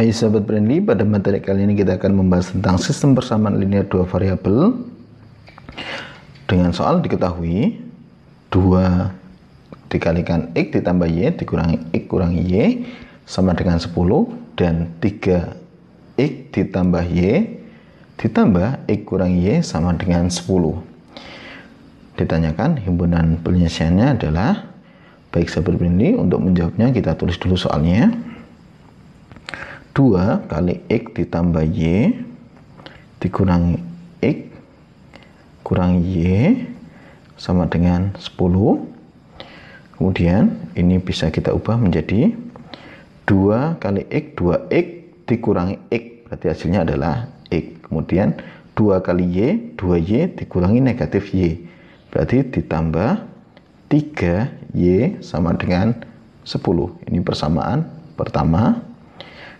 Hai sahabat Brandly, pada materi kali ini kita akan membahas tentang sistem persamaan linear dua variabel. Dengan soal diketahui 2 dikalikan X ditambah Y dikurangi X kurang Y sama dengan 10 dan 3 X ditambah Y ditambah X kurang Y sama dengan 10. Ditanyakan himpunan penyelesaiannya adalah baik sahabat Brandly untuk menjawabnya kita tulis dulu soalnya. 2 kali X ditambah Y dikurangi X kurang Y sama dengan 10 kemudian ini bisa kita ubah menjadi 2 kali X 2X dikurangi X berarti hasilnya adalah X kemudian 2 kali Y 2Y dikurangi negatif Y berarti ditambah 3Y sama dengan 10 ini persamaan pertama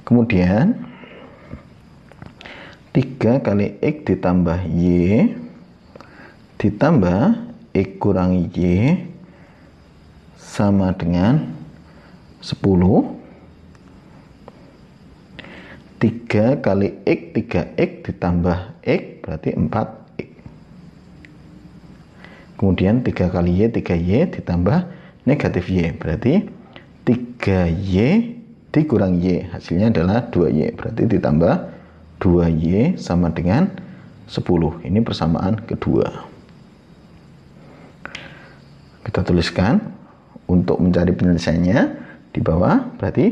Kemudian 3 kali X ditambah Y ditambah X kurang Y sama dengan 10 3 kali X 3X ditambah X berarti 4X kemudian 3 kali Y 3Y ditambah negatif Y berarti 3Y dikurang Y hasilnya adalah 2Y berarti ditambah 2Y sama dengan 10 ini persamaan kedua kita tuliskan untuk mencari penyelesaiannya di bawah berarti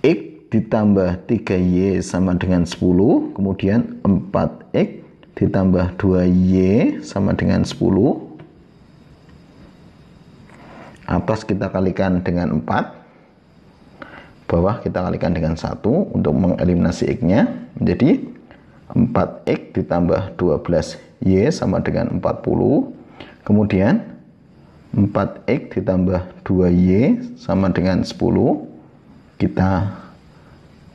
X ditambah 3Y sama dengan 10 kemudian 4X ditambah 2Y sama dengan 10 atas kita kalikan dengan 4 bawah kita kalikan dengan satu untuk mengeliminasi x-nya menjadi 4x ditambah 12y sama dengan 40 kemudian 4x ditambah 2y sama dengan 10 kita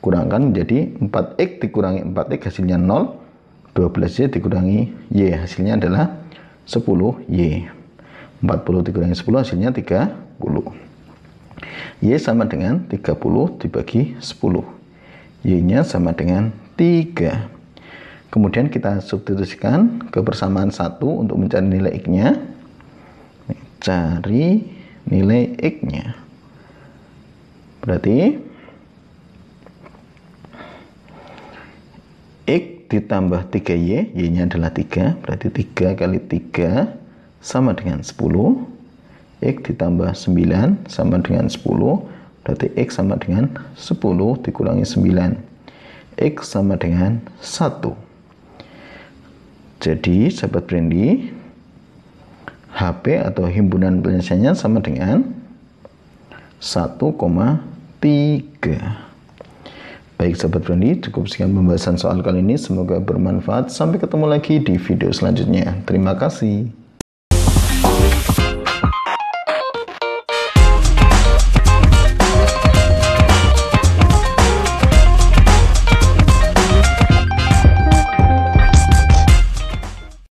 kurangkan menjadi 4x dikurangi 4x hasilnya 0 12y dikurangi y hasilnya adalah 10y 40 dikurangi 10 hasilnya 30 Y sama dengan 30 dibagi 10. Y-nya sama dengan 3. Kemudian kita substitusikan kebersamaan 1 untuk mencari nilai X-nya. Cari nilai X-nya. Berarti X ditambah 3Y, Y-nya adalah 3, berarti 3 kali 3 sama dengan 10 X ditambah 9 sama dengan 10. Berarti X sama dengan 10 dikurangi 9. X sama dengan 1. Jadi, sahabat Brandy, HP atau himpunan penyelesaiannya sama dengan 1,3. Baik sahabat Brandy, cukup sekian pembahasan soal kali ini. Semoga bermanfaat. Sampai ketemu lagi di video selanjutnya. Terima kasih.